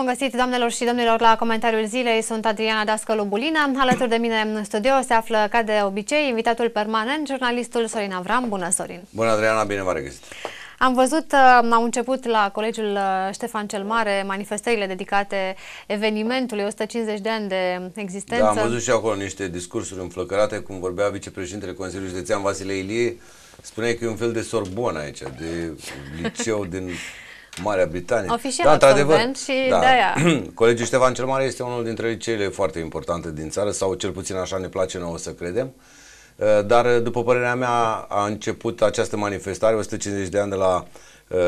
Bun găsit, doamnelor și domnilor, la comentariul zilei. Sunt Adriana dascălu bulina Alături de mine în studio se află, ca de obicei, invitatul permanent, jurnalistul Sorin Avram. Bună, Sorin! Bună, Adriana! Bine v-a regăsit! Am văzut, uh, au început la Colegiul uh, Ștefan cel Mare manifestările dedicate evenimentului 150 de ani de existență. Da, am văzut și acolo niște discursuri înflăcărate, cum vorbea vicepreședintele Consiliului Județean Vasile Ilie, spunea că e un fel de sorbon aici, de liceu din Marea Britanie. Oficial da, într-adevăr. Și da. de-aia. Da. Colegiul Ștefan cel Mare este unul dintre cele foarte importante din țară, sau cel puțin așa ne place nouă să credem. Uh, dar, uh, după părerea mea, a început această manifestare 150 de ani de la uh,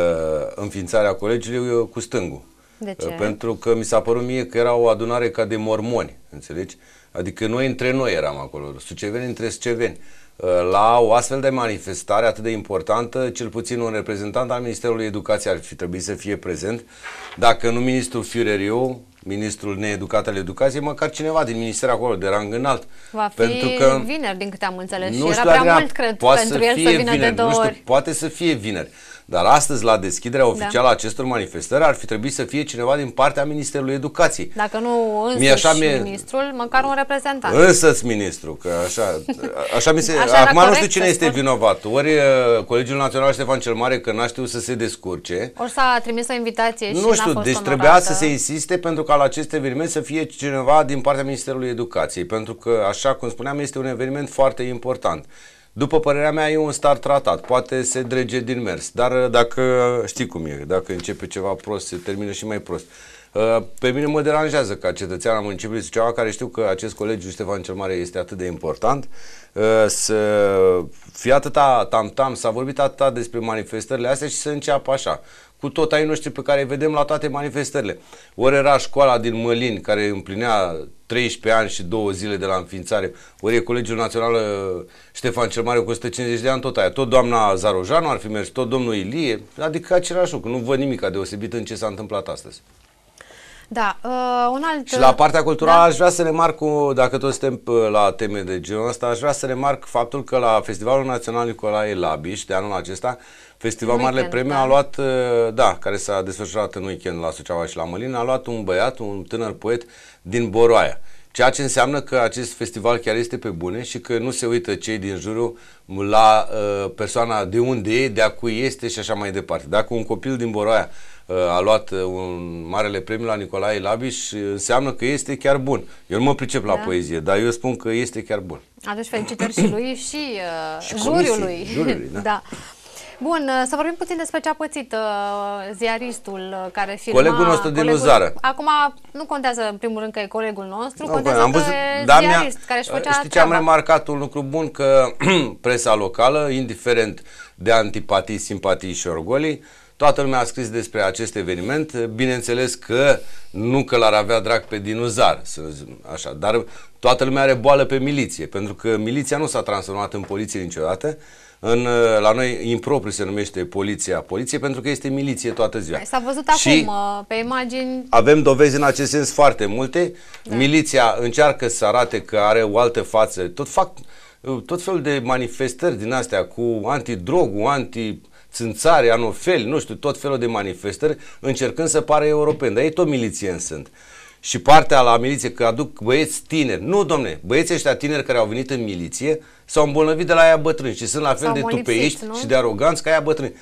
înființarea colegiului uh, cu stângul. De eh, ce? Pentru că mi s-a părut mie că era o adunare ca de mormoni, înțelegi? Adică noi între noi eram acolo, suceveni între suceveni. Eh, la o astfel de manifestare atât de importantă, cel puțin un reprezentant al Ministerului Educației ar fi trebuit să fie prezent, dacă nu ministrul Fiureriu, ministrul needucat al educației, măcar cineva din minister acolo, de rang înalt. Va fi pentru că vineri, din câte am înțeles, nu și era știu, prea mult, cred, poate pentru să el fie să vină vineri, de două ori. Nu știu, poate să fie vineri. Dar astăzi, la deschiderea da. oficială da. a acestor manifestări, ar fi trebuit să fie cineva din partea Ministerului Educației. Dacă nu însăși așa mie... ministrul, măcar un reprezentant. Însăți ministru, că așa, așa mi se... Așa Acum corect, nu știu cine este spun. vinovat. Ori uh, Colegiul Național Ștefan cel Mare, că n-a știut să se descurce. Ori s-a trimis o invitație nu și Nu știu, fost deci onorată. trebuia să se insiste pentru ca la acest eveniment să fie cineva din partea Ministerului Educației. Pentru că, așa cum spuneam, este un eveniment foarte important. După părerea mea, e un start tratat. Poate se drege din mers, dar dacă știi cum e, dacă începe ceva prost, se termină și mai prost. Uh, pe mine mă deranjează ca cetățean al municipiului Suceava, care știu că acest colegiu Ștefan cel Mare este atât de important, uh, să fie atâta tam-tam, s-a vorbit atâta despre manifestările astea și să înceapă așa cu tot ai noștri pe care îi vedem la toate manifestările. Ori era școala din Mălin, care împlinea 13 ani și două zile de la înființare, ori e Colegiul Național uh, Ștefan cel Mare cu 150 de ani, tot aia. Tot doamna Zarojanu ar fi mers, tot domnul Ilie, adică același lucru. Nu văd nimic deosebit în ce s-a întâmplat astăzi. Da, uh, un alt... Și la uh, partea culturală da. aș vrea să remarc, cu, dacă toți suntem uh, la teme de genul ăsta, aș vrea să remarc faptul că la Festivalul Național Nicolae Labiș de anul acesta, Festival Marele weekend, Premiu da. a luat, uh, da, care s-a desfășurat în weekend la Suceava și la Mălin, a luat un băiat, un tânăr poet din Boroaia. Ceea ce înseamnă că acest festival chiar este pe bune și că nu se uită cei din jurul la uh, persoana de unde e, de a cui este și așa mai departe. Dacă un copil din Boroaia uh, a luat uh, un marele premiu la Nicolae Labiș, uh, înseamnă că este chiar bun. Eu nu mă pricep la da. poezie, dar eu spun că este chiar bun. Atunci felicitări și lui și, uh, și juriului. juriului da. da. Bun, uh, să vorbim puțin despre ce a pățit uh, ziaristul care filma... Colegul nostru din colegul, Luzară. Acum nu contează în primul rând că e colegul nostru, nu, contează am văzut, că da, ziarist care își făcea Știi ce am remarcat? Un lucru bun că presa locală, indiferent de antipatii, simpatii și orgolii, Toată lumea a scris despre acest eveniment, bineînțeles că nu că l-ar avea drag pe dinozar, să zic așa, dar toată lumea are boală pe miliție, pentru că miliția nu s-a transformat în poliție niciodată, în, la noi impropriu se numește poliția poliție pentru că este miliție toată ziua. S-a văzut și uh, pe imagini. Avem dovezi în acest sens foarte multe. Da. Miliția încearcă să arate că are o altă față. Tot fac tot felul de manifestări din astea cu antidrogul, anti țânțari, anofeli, nu știu, tot felul de manifestări, încercând să pară europeni, dar ei tot milițieni sunt. Și partea la miliție, că aduc băieți tineri. Nu, domne, băieții ăștia tineri care au venit în miliție s-au îmbolnăvit de la aia bătrâni și sunt la fel de tupeiști și de aroganți ca aia bătrâni.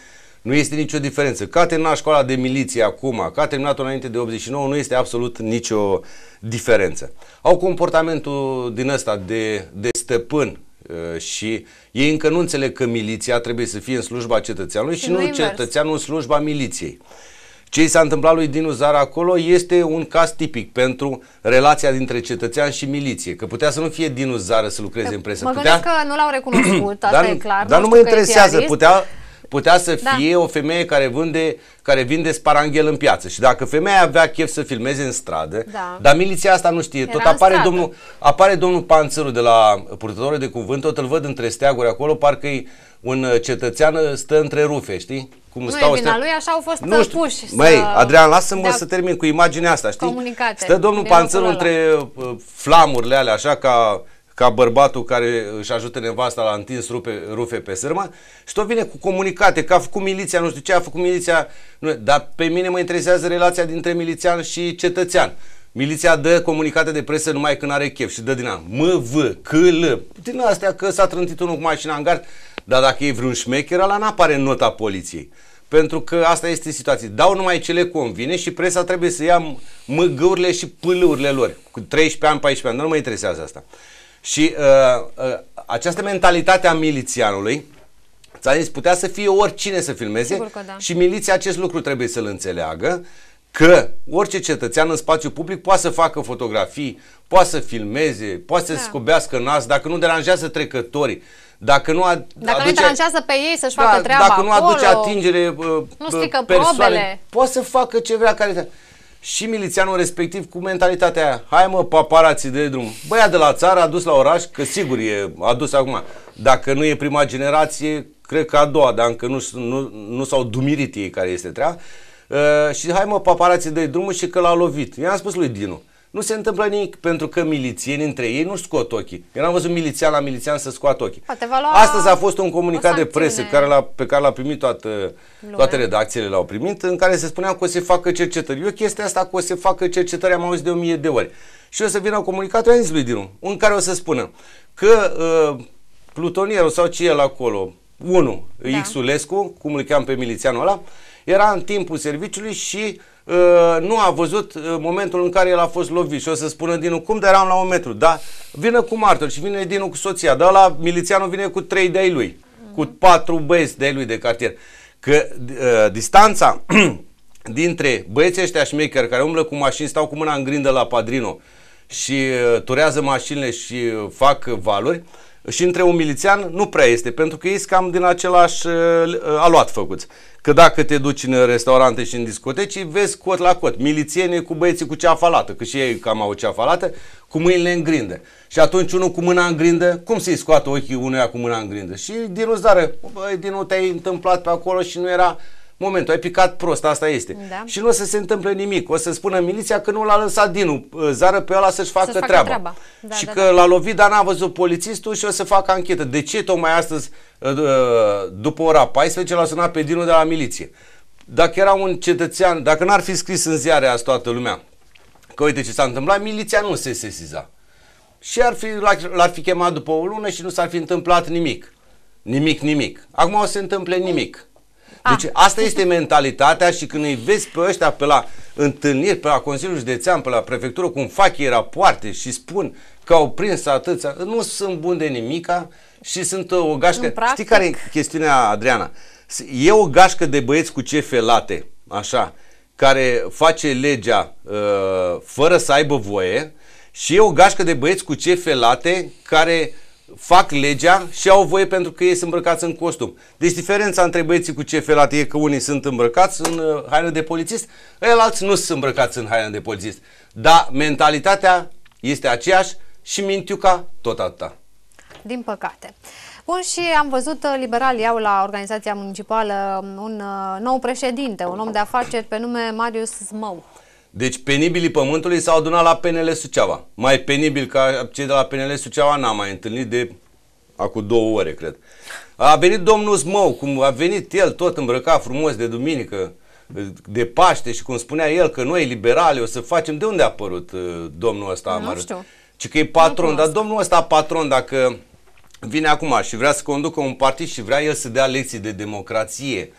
Nu este nicio diferență. Că a terminat școala de miliție acum, că a terminat-o înainte de 89, nu este absolut nicio diferență. Au comportamentul din ăsta de, de stăpân Eh, și ei încă nu înțeleg că miliția trebuie să fie în slujba cetățeanului și, și nu cetățeanul în slujba miliției. Ce i s-a întâmplat lui Dinu Zara acolo este un caz tipic pentru relația dintre cetățean și miliție. Că putea să nu fie Dinu Zara să lucreze că, în presă. Mă putea... că nu l-au recunoscut, asta dar, e clar. Dar nu, nu mă interesează, putea putea să da. fie da. o femeie care vinde, care vinde sparanghel în piață. Și dacă femeia avea chef să filmeze în stradă, da. dar miliția asta nu știe, Era tot apare domnul, apare domnul Panțăru de la purtătorul de cuvânt, tot îl văd între steaguri acolo, parcă e un cetățean stă între rufe, știi? Cum nu stau e vina lui, așa au fost nu știu. puși. Măi, să... Adrian, lasă-mă să termin cu imaginea asta, știi? Comunicate. Stă domnul Panțăru între uh, flamurile alea, așa ca ca bărbatul care își ajută nevasta la întins rupe, rufe pe sârmă și tot vine cu comunicate că a făcut miliția, nu știu ce a făcut miliția, nu, dar pe mine mă interesează relația dintre milițian și cetățean. Miliția dă comunicate de presă numai când are chef și dă din a mă, v, c, l. Din astea că s-a trântit unul cu mașina în gard, dar dacă e vreun șmecher, ăla n-apare în nota poliției. Pentru că asta este situația. Dau numai ce le convine și presa trebuie să ia măgăurile și pâlurile lor. Cu 13 ani, 14 ani, nu mă interesează asta. Și uh, uh, această mentalitate a milițianului, ți-a zis, putea să fie oricine să filmeze da. și miliția acest lucru trebuie să-l înțeleagă că orice cetățean în spațiu public poate să facă fotografii, poate să filmeze, poate să da. scubească nas, dacă nu deranjează trecătorii, dacă nu ad- dacă aduce, nu deranjează pe ei să-și da, facă treaba Dacă nu acolo, aduce atingere uh, nu uh, strică persoane, probele. poate să facă ce vrea care și milițianul respectiv cu mentalitatea aia. Hai mă, paparații de drum. Băia de la țară a dus la oraș, că sigur e adus acum. Dacă nu e prima generație, cred că a doua, dar încă nu, nu, nu s-au dumirit ei care este treaba. Uh, și hai mă, paparații de drumul și că l-au lovit. I-am spus lui Dinu. Nu se întâmplă nimic, pentru că milițienii între ei nu scot ochii. Eu n-am văzut milițian la milițian să scoată ochii. Poate va lua Astăzi a fost un comunicat de presă care l-a, pe care l-a primit toată, toate redacțiile l-au primit, în care se spunea că o să facă cercetări. Eu chestia asta că o să facă cercetări am auzit de o mie de ori. Și o să vină comunicatul, i-am zis lui Dinu, în care o să spună că uh, plutonierul sau ce la acolo, unul, da. Xulescu, cum îl cheam pe milițianul ăla, era în timpul serviciului și Uh, nu a văzut uh, momentul în care el a fost lovit și o să spună Dinu, cum de eram la un metru, da? Vină cu martor și vine Dinu cu soția, dar la milițianul vine cu trei de lui, mm-hmm. cu patru băieți de lui de cartier. Că uh, distanța dintre băieții ăștia șmecheri care umblă cu mașini, stau cu mâna în grindă la padrino și uh, turează mașinile și uh, fac valuri. uh, și între un milițian nu prea este, pentru că ei cam din același uh, aluat făcuți. Că dacă te duci în restaurante și în discoteci, vezi cot la cot, milițienii cu băieții cu falată, că și ei cam au falată, cu mâinile în grindă. Și atunci unul cu mâna în grindă, cum să-i scoată ochii unuia cu mâna în grindă? Și din uzare, băi, din te-ai întâmplat pe acolo și nu era Momentul, ai picat prost, asta este. Da. Și nu o să se întâmple nimic. O să spună miliția că nu l-a lăsat Dinu uh, zară pe ăla să-și facă, să treaba. treaba. Da, și da, că da. l-a lovit, dar n-a văzut polițistul și o să facă anchetă. De ce tocmai astăzi, uh, uh, după ora 14, l-a sunat pe Dinu de la miliție? Dacă era un cetățean, dacă n-ar fi scris în ziare azi toată lumea că uite ce s-a întâmplat, miliția nu se sesiza. Și ar fi, l-ar fi chemat după o lună și nu s-ar fi întâmplat nimic. Nimic, nimic. Acum o să se întâmple nimic. Deci ah. asta este mentalitatea și când îi vezi pe ăștia pe la întâlniri, pe la Consiliul Județean, pe la Prefectură, cum fac ei rapoarte și spun că au prins atâția, nu sunt buni de nimica și sunt uh, o gașcă. practic... Știi care e chestiunea, Adriana? E o gașcă de băieți cu cefe late, așa, care face legea uh, fără să aibă voie și e o gașcă de băieți cu cefe late care uh, fac legea și au voie pentru că ei sunt îmbrăcați în costum. Deci diferența între băieții cu cefelat e că unii sunt îmbrăcați în uh, haină de polițist, alții nu sunt îmbrăcați în haină de polițist. Dar mentalitatea este aceeași și mintiuca tot atâta. Din păcate. Bun, și am văzut uh, liberalii au la organizația municipală um, un uh, nou președinte, un om de afaceri pe nume Marius Zmău. Deci penibilii pământului s-au adunat la PNL Suceava. Mai penibil ca cei de la PNL Suceava n-am mai întâlnit de acum două ore, cred. A venit domnul Zmău, cum a venit el tot îmbrăcat frumos de duminică, de Paște și cum spunea el că noi liberali o să facem. De unde a apărut uh, domnul ăsta? Nu știu. Ci că e patron, dar domnul ăsta patron, dacă vine acum și vrea să conducă un partid și vrea el să dea lecții de democrație, uh,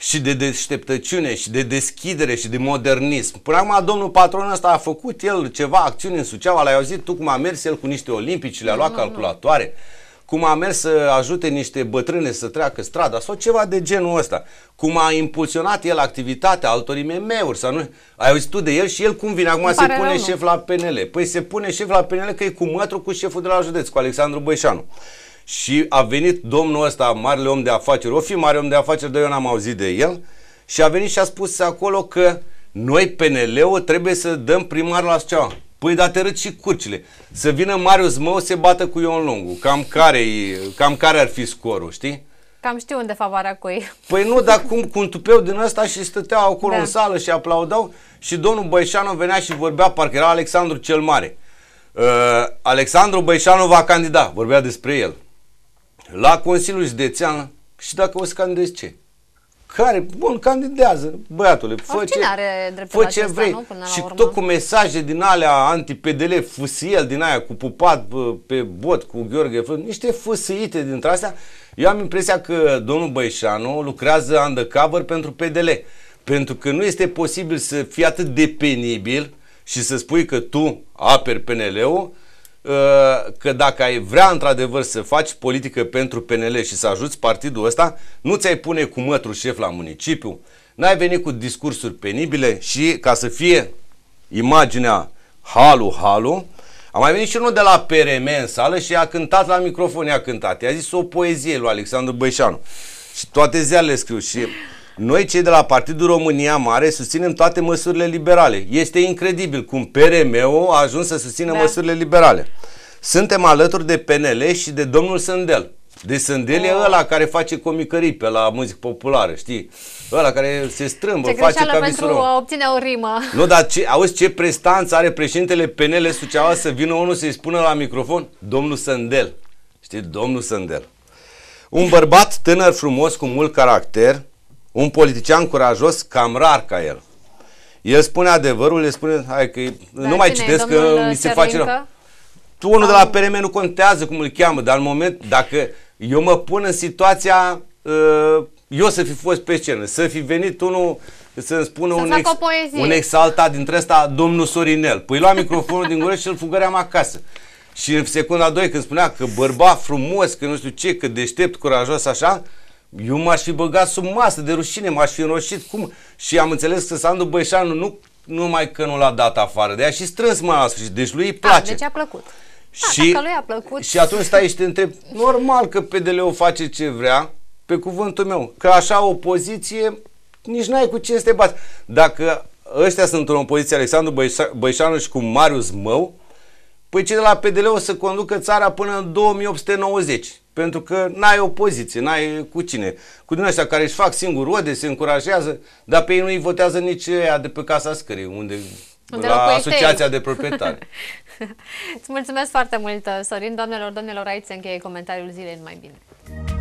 și de deșteptăciune și de deschidere și de modernism. Până acum domnul patron ăsta a făcut el ceva acțiuni în Suceava, l-ai auzit tu cum a mers el cu niște olimpici, le-a luat nu, calculatoare. Nu cum a mers să ajute niște bătrâne să treacă strada sau ceva de genul ăsta, cum a impulsionat el activitatea altor IMM-uri sau nu, ai auzit tu de el și el cum vine acum se pune rău, șef la PNL. Păi se pune șef la PNL că e cu mătru cu șeful de la județ, cu Alexandru Băișanu. Și a venit domnul ăsta, marele om de afaceri, o fi mare om de afaceri, dar eu n-am auzit de el, și a venit și a spus acolo că noi, PNL-ul, trebuie să dăm primarul la Suceava. Păi, dar te râd și curcile. Să vină Marius Mău să se bată cu Ion Lungu. Cam care, cam care ar fi scorul, știi? Cam știu unde favoarea ei. Păi nu, dar cum cu un tupeu din ăsta și stăteau acolo da. în sală și aplaudau și domnul Băișanu venea și vorbea, parcă era Alexandru cel Mare. Uh, Alexandru Băișanu va candida, vorbea despre el la Consiliul Județean și dacă o să candidezi ce? Care, bun, candidează, băiatule, fă Oricine ce, are fă ce vrei. Nu, până și urmă. tot cu mesaje din alea anti-PDL, fusiel din aia, cu pupat pe bot, cu Gheorghe, niște fusiite dintre astea. Eu am impresia că domnul Băișanu lucrează undercover pentru PDL. Pentru că nu este posibil să fii atât de penibil și să spui că tu aperi PNL-ul Uh, că dacă ai vrea într-adevăr să faci politică pentru PNL și să ajuți partidul ăsta, nu ți-ai pune cu mătru șef la municipiu, n-ai venit cu discursuri penibile și ca să fie imaginea halu halu, a mai venit și unul de la PRM în sală și a cântat la microfon, i-a cântat, i-a zis o poezie lui Alexandru Băișanu și toate ziarele scriu și noi, cei de la Partidul România Mare, susținem toate măsurile liberale. Este incredibil cum PRM-ul a ajuns să susțină da. măsurile liberale. Suntem alături de PNL și de domnul Sândel. De Sândel e oh. ăla care face comicării pe la muzică populară, știi? Ăla care se strâmbă, ce face ca pentru a obține o rimă. Nu, dar ce, auzi ce prestanță are președintele PNL Suceava să vină unul să-i spună la microfon? Domnul Sândel. Știi? Domnul Sândel. Un bărbat tânăr frumos cu mult caracter, un politician curajos, cam rar ca el. El spune adevărul, le spune, hai că dar nu mai citesc că mi uh, se face rău. Tu unul de la PRM nu contează cum îl cheamă, dar în moment, dacă eu mă pun în situația, uh, eu să fi fost pe scenă, să fi venit unul să-mi spună să un, ex, un exaltat dintre ăsta, domnul Sorinel. Păi lua microfonul din gură și îl fugăream acasă. Și în secunda 2 când spunea că bărbat frumos, că nu știu ce, că deștept, curajos, așa, eu m-aș fi băgat sub masă de rușine, m-aș fi înroșit. Cum? Și am înțeles că Sandu Bășanu nu numai că nu l-a dat afară, de aia și strâns mai la sfârșit. Deci lui îi place. A, deci a plăcut. Și, a, lui a plăcut. și atunci stai și te întrebi, normal că pdl o face ce vrea, pe cuvântul meu, că așa o opoziție nici n-ai cu cine să te bați. Dacă ăștia sunt în opoziție, Alexandru Băișanu și cu Marius Mău, Păi cei de la PDL o să conducă țara până în 2890, pentru că n-ai opoziție, n-ai cu cine. Cu din ăștia care își fac singur rode, se încurajează, dar pe ei nu-i votează nici ea de pe Casa Scării, unde, unde la Asociația ei. de Proprietari. Îți mulțumesc foarte mult, Sorin. Doamnelor, domnilor, aici se încheie comentariul zilei, în mai bine.